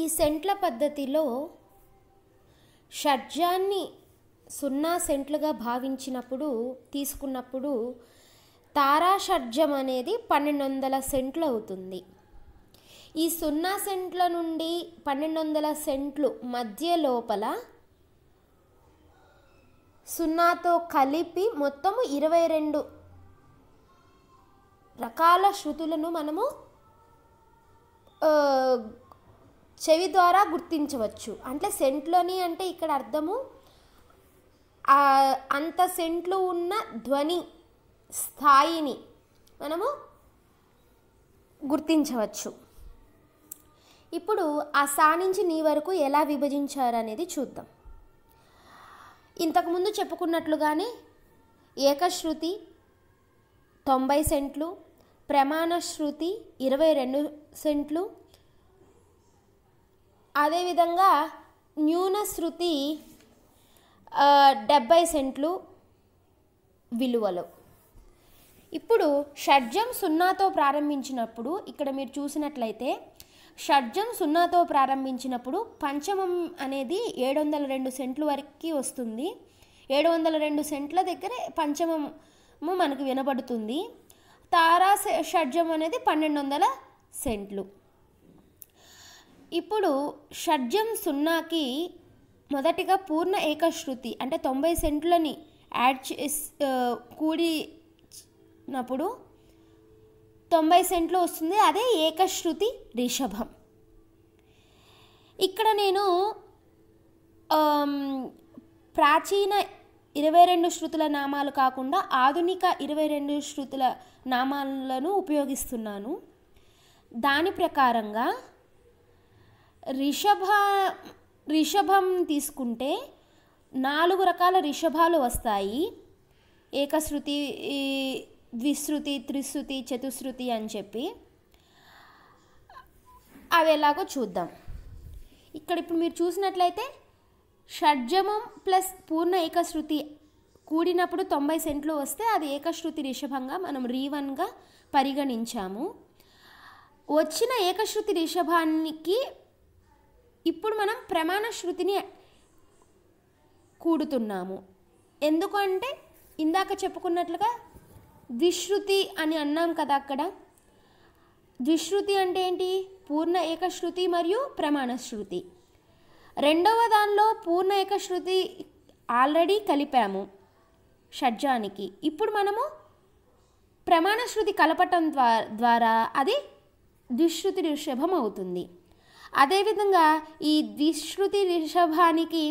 ఈ సెంట్ల పద్ధతిలో షడ్జాన్ని సున్నా సెంట్లుగా భావించినప్పుడు తీసుకున్నప్పుడు తారా షడ్జం అనేది పన్నెండు వందల సెంట్లు అవుతుంది ఈ సున్నా సెంట్ల నుండి పన్నెండు వందల సెంట్లు మధ్య లోపల సున్నాతో కలిపి మొత్తము ఇరవై రెండు రకాల శృతులను మనము చెవి ద్వారా గుర్తించవచ్చు అంటే సెంట్లోని అంటే ఇక్కడ అర్థము అంత సెంట్లు ఉన్న ధ్వని స్థాయిని మనము గుర్తించవచ్చు ఇప్పుడు ఆ సా నుంచి నీ వరకు ఎలా విభజించారు అనేది చూద్దాం ఇంతకుముందు చెప్పుకున్నట్లుగానే ఏకశ్రుతి తొంభై సెంట్లు ప్రమాణ శృతి ఇరవై రెండు సెంట్లు అదేవిధంగా న్యూనశృతి డెబ్బై సెంట్లు విలువలో ఇప్పుడు షడ్జం సున్నాతో ప్రారంభించినప్పుడు ఇక్కడ మీరు చూసినట్లయితే షడ్జం సున్నాతో ప్రారంభించినప్పుడు పంచమం అనేది ఏడు వందల రెండు సెంట్లు వరకు వస్తుంది ఏడు వందల రెండు సెంట్ల దగ్గర పంచమము మనకు వినబడుతుంది తారా షడ్జం అనేది పన్నెండు వందల సెంట్లు ఇప్పుడు షడ్జం సున్నాకి మొదటిగా పూర్ణ ఏకశ్రుతి అంటే తొంభై సెంట్లని యాడ్ చేసి కూడినప్పుడు తొంభై సెంట్లు వస్తుంది అదే ఏకశ్రుతి రిషభం ఇక్కడ నేను ప్రాచీన ఇరవై రెండు శృతుల నామాలు కాకుండా ఆధునిక ఇరవై రెండు శృతుల నామాలను ఉపయోగిస్తున్నాను దాని ప్రకారంగా రిషభ రిషభం తీసుకుంటే నాలుగు రకాల రిషభాలు వస్తాయి ఏకశృతి ద్విశ్రుతి త్రిశ్రుతి చతుశ్రుతి అని చెప్పి అవి ఎలాగో చూద్దాం ఇక్కడ ఇప్పుడు మీరు చూసినట్లయితే షడ్జమం ప్లస్ పూర్ణ ఏకశృతి కూడినప్పుడు తొంభై సెంట్లు వస్తే అది ఏకశృతి రిషభంగా మనం రీవన్గా పరిగణించాము వచ్చిన ఏకశృతి రిషభానికి ఇప్పుడు మనం ప్రమాణ శృతిని కూడుతున్నాము ఎందుకంటే ఇందాక చెప్పుకున్నట్లుగా ద్విశ్రుతి అని అన్నాం కదా అక్కడ ద్విశ్రుతి అంటే ఏంటి పూర్ణ ఏకశ్రుతి మరియు ప్రమాణ శృతి రెండవ దానిలో పూర్ణ ఏకశ్రుతి ఆల్రెడీ కలిపాము షడ్జానికి ఇప్పుడు మనము ప్రమాణ శృతి కలపటం ద్వారా అది ద్విశ్రుతి ఋషభం అవుతుంది అదేవిధంగా ఈ ద్విశ్రుతి రిషభానికి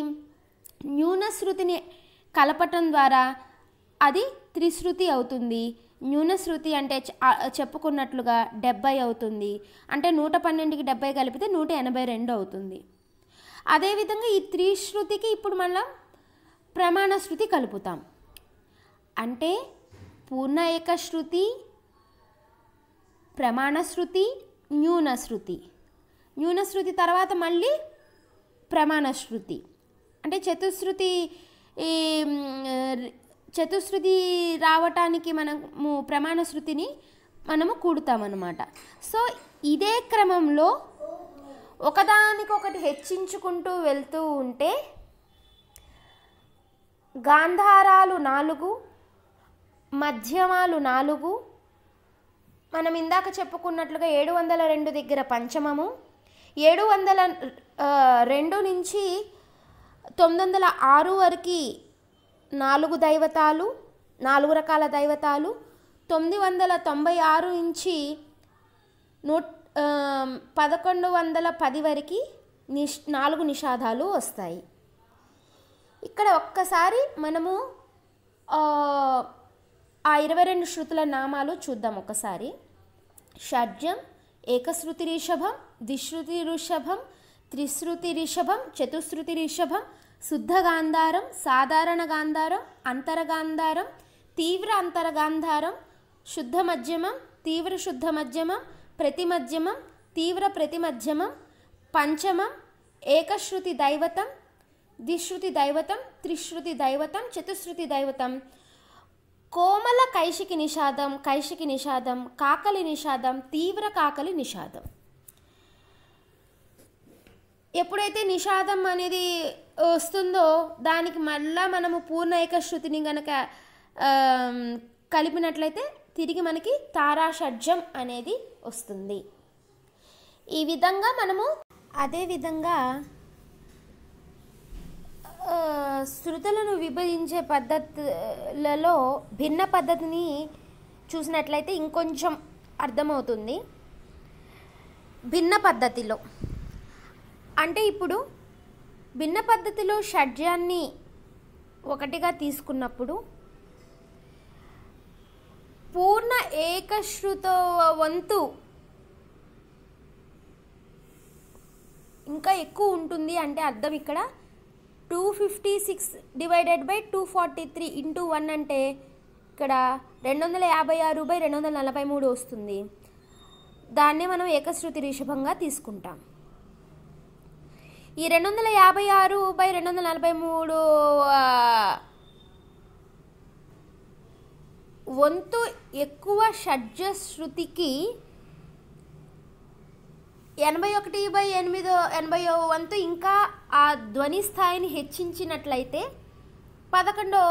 న్యూనశ్రుతిని కలపటం ద్వారా అది త్రిశ్రుతి అవుతుంది న్యూనశ్రుతి అంటే చెప్పుకున్నట్లుగా డెబ్బై అవుతుంది అంటే నూట పన్నెండుకి డెబ్బై కలిపితే నూట ఎనభై రెండు అవుతుంది అదేవిధంగా ఈ త్రిశ్రుతికి ఇప్పుడు మనం ప్రమాణ శృతి కలుపుతాం అంటే పూర్ణ ఏకశ్రుతి ప్రమాణశ్రుతి శృతి న్యూనశ్రుతి న్యూనశృతి తర్వాత మళ్ళీ ప్రమాణ శృతి అంటే చతుశ్రుతి చతుశ్రుతి రావటానికి మనము ప్రమాణ శృతిని మనము కూడుతామన్నమాట సో ఇదే క్రమంలో ఒకదానికొకటి హెచ్చించుకుంటూ వెళ్తూ ఉంటే గాంధారాలు నాలుగు మధ్యమాలు నాలుగు మనం ఇందాక చెప్పుకున్నట్లుగా ఏడు వందల రెండు దగ్గర పంచమము ఏడు వందల రెండు నుంచి తొమ్మిది వందల ఆరు వరకు నాలుగు దైవతాలు నాలుగు రకాల దైవతాలు తొమ్మిది వందల తొంభై ఆరు నుంచి నూ పదకొండు వందల పది వరకు నిష్ నాలుగు నిషాదాలు వస్తాయి ఇక్కడ ఒక్కసారి మనము ఆ ఇరవై రెండు శృతుల నామాలు చూద్దాం ఒకసారి షడ్జం एकश्रुतिऋषभं द्विश्रुतिऋषभं त्रिश्रुतिऋषभं चतुश्रुतिऋषभं शुद्धगान्धारं साधारणगान्धारम् अन्तरगान्धारं तीव्र अन्तरगान्धारं शुद्धमध्यमं तीव्रशुद्धमध्यमं प्रतिमध्यमं तीव्रप्रतिमध्यमं पञ्चमम् एकश्रुतिदैवतं द्विश्रुतिदैवतं त्रिश्रुतिदैवतं चतुश्रुतिदैवतं కోమల కైశికి నిషాదం కైశికి నిషాదం కాకలి నిషాదం తీవ్ర కాకలి నిషాదం ఎప్పుడైతే నిషాదం అనేది వస్తుందో దానికి మళ్ళా మనము పూర్ణైక శృతిని గనక కలిపినట్లయితే తిరిగి మనకి తారాషడ్జం అనేది వస్తుంది ఈ విధంగా మనము అదేవిధంగా శృతులను విభజించే పద్ధతులలో భిన్న పద్ధతిని చూసినట్లయితే ఇంకొంచెం అర్థమవుతుంది భిన్న పద్ధతిలో అంటే ఇప్పుడు భిన్న పద్ధతిలో షడ్జాన్ని ఒకటిగా తీసుకున్నప్పుడు పూర్ణ ఏకశ్రుత వంతు ఇంకా ఎక్కువ ఉంటుంది అంటే అర్థం ఇక్కడ two fifty six divided by two forty three into one అంటే ఇక్కడ రెండు వందల యాభై ఆరు బై రెండు వందల నలభై మూడు వస్తుంది దాన్నే మనం ఏకశ్రుతి రిషభంగా తీసుకుంటాం ఈ రెండు వందల యాభై ఆరు బై రెండు వందల నలభై మూడు వంతు ఎక్కువ షడ్జ శృతికి ఎనభై ఒకటి బై ఎనిమిదో ఎనభై వంతు ఇంకా ఆ ధ్వని స్థాయిని హెచ్చించినట్లయితే పదకొండో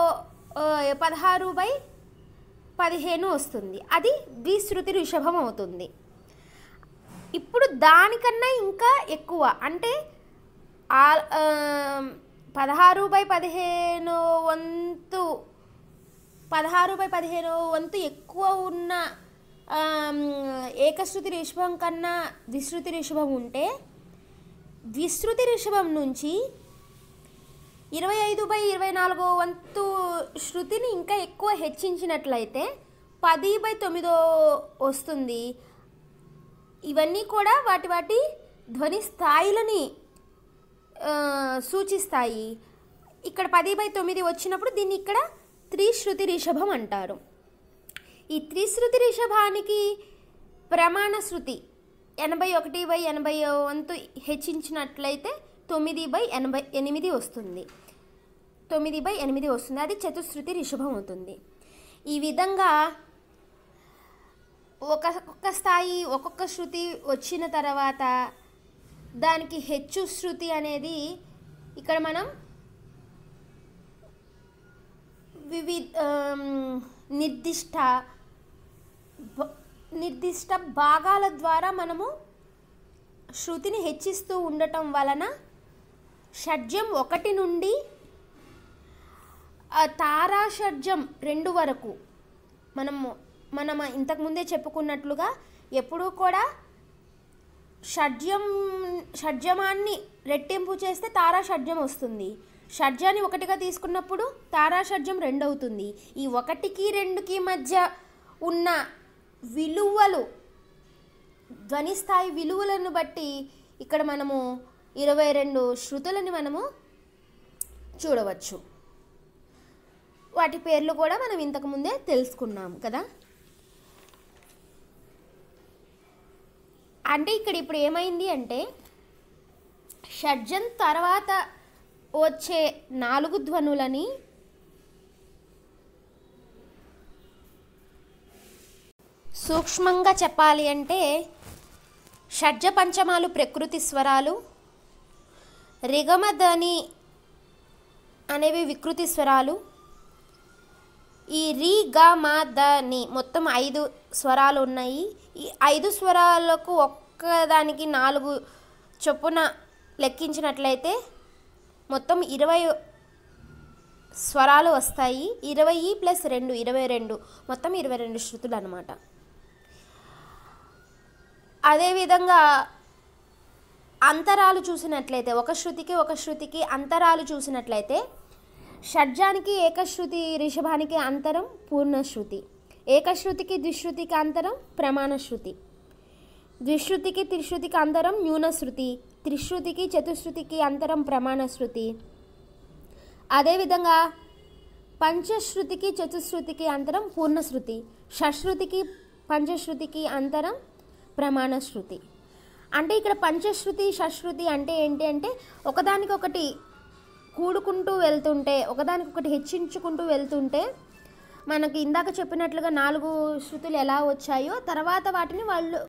పదహారు బై పదిహేను వస్తుంది అది ద్విశృతి ఋషభం అవుతుంది ఇప్పుడు దానికన్నా ఇంకా ఎక్కువ అంటే పదహారు బై పదిహేను వంతు పదహారు బై పదిహేను వంతు ఎక్కువ ఉన్న ఏకశ్రుతి రిషభం కన్నా విశ్రుతి రిషభం ఉంటే విశ్రుతి రిషభం నుంచి ఇరవై ఐదు బై ఇరవై నాలుగో వంతు శృతిని ఇంకా ఎక్కువ హెచ్చించినట్లయితే పది బై తొమ్మిదో వస్తుంది ఇవన్నీ కూడా వాటి వాటి ధ్వని స్థాయిలని సూచిస్తాయి ఇక్కడ పది బై తొమ్మిది వచ్చినప్పుడు దీన్ని ఇక్కడ త్రిశ్రుతి రిషభం అంటారు ఈ త్రిశృతి రిషభానికి ప్రమాణ శృతి ఎనభై ఒకటి బై ఎనభై వంతు హెచ్చించినట్లయితే తొమ్మిది బై ఎనభై ఎనిమిది వస్తుంది తొమ్మిది బై ఎనిమిది వస్తుంది అది చతుశ్రుతి రిషభం అవుతుంది ఈ విధంగా ఒక ఒక్క స్థాయి ఒక్కొక్క శృతి వచ్చిన తర్వాత దానికి హెచ్చు శృతి అనేది ఇక్కడ మనం వివి నిర్దిష్ట నిర్దిష్ట భాగాల ద్వారా మనము శృతిని హెచ్చిస్తూ ఉండటం వలన షడ్జం ఒకటి నుండి తారా షడ్జం రెండు వరకు మనము మనం ఇంతకుముందే చెప్పుకున్నట్లుగా ఎప్పుడూ కూడా షడ్జం షడ్జమాన్ని రెట్టింపు చేస్తే తారా షడ్జం వస్తుంది షడ్జాన్ని ఒకటిగా తీసుకున్నప్పుడు తారా షడ్జం రెండు అవుతుంది ఈ ఒకటికి రెండుకి మధ్య ఉన్న విలువలు ధ్వనిస్థాయి విలువలను బట్టి ఇక్కడ మనము ఇరవై రెండు శృతులని మనము చూడవచ్చు వాటి పేర్లు కూడా మనం ఇంతకుముందే తెలుసుకున్నాం కదా అంటే ఇక్కడ ఇప్పుడు ఏమైంది అంటే షడ్జన్ తర్వాత వచ్చే నాలుగు ధ్వనులని సూక్ష్మంగా చెప్పాలి అంటే షడ్జ పంచమాలు ప్రకృతి స్వరాలు రిగమధని అనేవి వికృతి స్వరాలు ఈ రి గ మా ద మొత్తం ఐదు స్వరాలు ఉన్నాయి ఈ ఐదు స్వరాలకు ఒక్కదానికి నాలుగు చొప్పున లెక్కించినట్లయితే మొత్తం ఇరవై స్వరాలు వస్తాయి ఇరవై ప్లస్ రెండు ఇరవై రెండు మొత్తం ఇరవై రెండు శృతులు అనమాట అదేవిధంగా అంతరాలు చూసినట్లయితే ఒక శృతికి ఒక శృతికి అంతరాలు చూసినట్లయితే షడ్జానికి ఏకశ్రుతి రిషభానికి అంతరం పూర్ణశ్రుతి ఏకశ్రుతికి ద్విశ్రుతికి అంతరం ప్రమాణశ్రుతి ద్విశ్రుతికి త్రిశ్రుతికి అంతరం న్యూనశ్రుతి త్రిశ్రుతికి చతుశ్రుతికి అంతరం ప్రమాణశ్రుతి అదేవిధంగా పంచశ్రుతికి చతుశ్రుతికి అంతరం పూర్ణశ్రుతి షశ్రుతికి పంచశ్రుతికి అంతరం ప్రమాణ శృతి అంటే ఇక్కడ పంచశ్రుతి షశ్రుతి అంటే ఏంటి అంటే ఒకదానికొకటి కూడుకుంటూ వెళ్తుంటే ఒకదానికొకటి హెచ్చించుకుంటూ వెళ్తుంటే మనకి ఇందాక చెప్పినట్లుగా నాలుగు శృతులు ఎలా వచ్చాయో తర్వాత వాటిని వాళ్ళు